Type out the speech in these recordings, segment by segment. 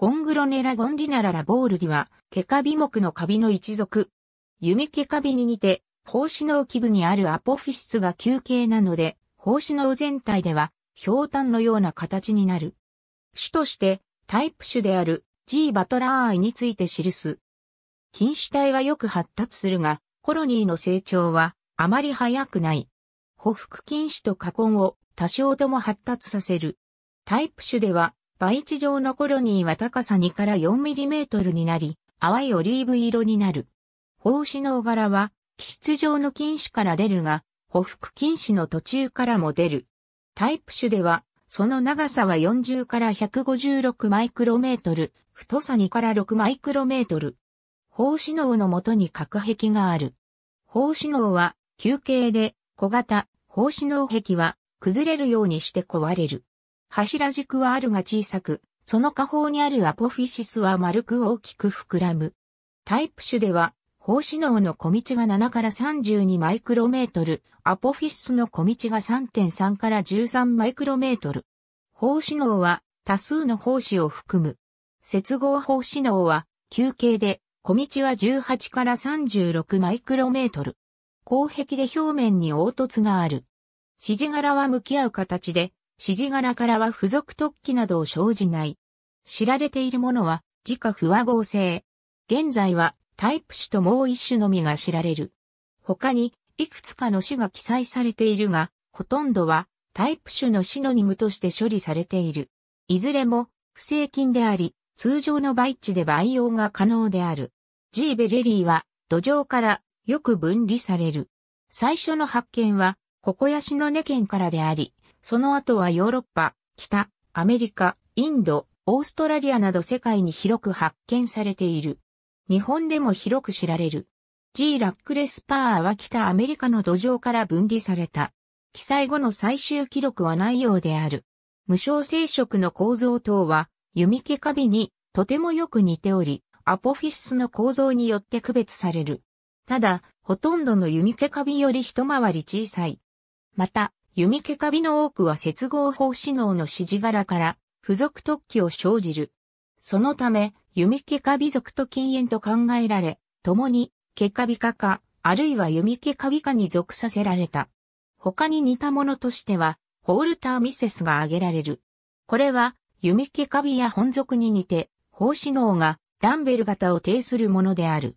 ゴングロネラ・ゴンディナララ・ボールディは、ケカビ目のカビの一族。弓ケカビに似て、胞子脳基部にあるアポフィシスが球形なので、胞子脳全体では、氷炭のような形になる。種として、タイプ種である G バトラーイについて記す。菌糸体はよく発達するが、コロニーの成長はあまり早くない。補腹菌糸と花根を多少とも発達させる。タイプ種では培地上のコロニーは高さ2から 4mm になり、淡いオリーブ色になる。胞子の柄は、気質上の菌糸から出るが、補服菌糸の途中からも出る。タイプ種では、その長さは40から156マイクロメートル、太さ2から6マイクロメートル。胞子脳のもとに核壁がある。胞子脳は、球形で、小型、胞子脳壁は、崩れるようにして壊れる。柱軸はあるが小さく、その下方にあるアポフィシスは丸く大きく膨らむ。タイプ種では、胞子脳の小道が7から32マイクロメートル、アポフィシスの小道が3.3から13マイクロメートル。胞子脳は多数の胞子を含む。接合胞子脳は球形で、小道は18から36マイクロメートル。後壁で表面に凹凸がある。指示柄は向き合う形で、指示柄からは付属特起などを生じない。知られているものは、自家不和合成。現在は、タイプ種ともう一種のみが知られる。他に、いくつかの種が記載されているが、ほとんどは、タイプ種のシノニムとして処理されている。いずれも、不正菌であり、通常の培地で培養が可能である。ジーベレリーは、土壌からよく分離される。最初の発見は、ココヤシの根県からであり、その後はヨーロッパ、北、アメリカ、インド、オーストラリアなど世界に広く発見されている。日本でも広く知られる。G ラックレスパーは北アメリカの土壌から分離された。記載後の最終記録はないようである。無償生殖の構造等は、弓毛カビにとてもよく似ており、アポフィスの構造によって区別される。ただ、ほとんどの弓毛カビより一回り小さい。また、弓毛カビの多くは接合法指能の指示柄から付属突起を生じる。そのため、弓毛カビ属と禁煙と考えられ、共に、毛カビ化か、あるいは弓毛カビ化に属させられた。他に似たものとしては、ホールターミセスが挙げられる。これは、弓毛カビや本属に似て、法指能がダンベル型を呈するものである。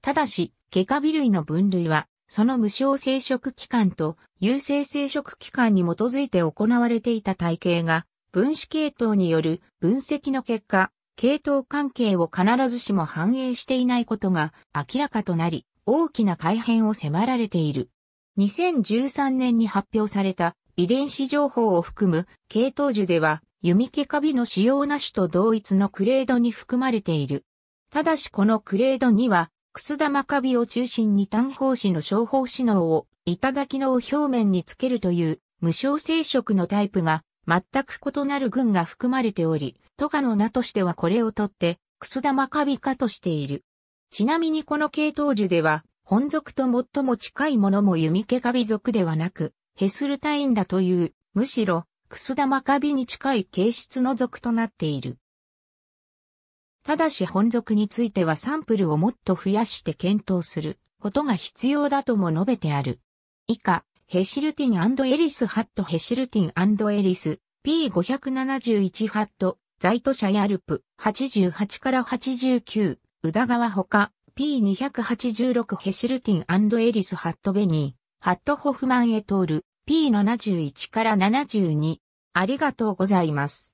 ただし、毛カビ類の分類は、その無償生殖期間と有性生殖期間に基づいて行われていた体系が、分子系統による分析の結果、系統関係を必ずしも反映していないことが明らかとなり、大きな改変を迫られている。2013年に発表された遺伝子情報を含む系統樹では、弓毛カビの主要な種と同一のクレードに含まれている。ただしこのクレードには楠玉カビを中心に単方子の小法子脳を、頂の表面につけるという、無償生殖のタイプが、全く異なる群が含まれており、トガの名としてはこれをとって、楠玉カビ化としている。ちなみにこの系統樹では、本属と最も近いものも弓毛カビ属ではなく、ヘスルタインだという、むしろ、楠玉カビに近い形質の属となっている。ただし本属についてはサンプルをもっと増やして検討することが必要だとも述べてある。以下、ヘシルティンエリスハットヘシルティンエリス P571 ハット在都社ヤルプ88から89宇田川ほか P286 ヘシルティンエリスハットベニーハットホフマンエトール P71 から72ありがとうございます。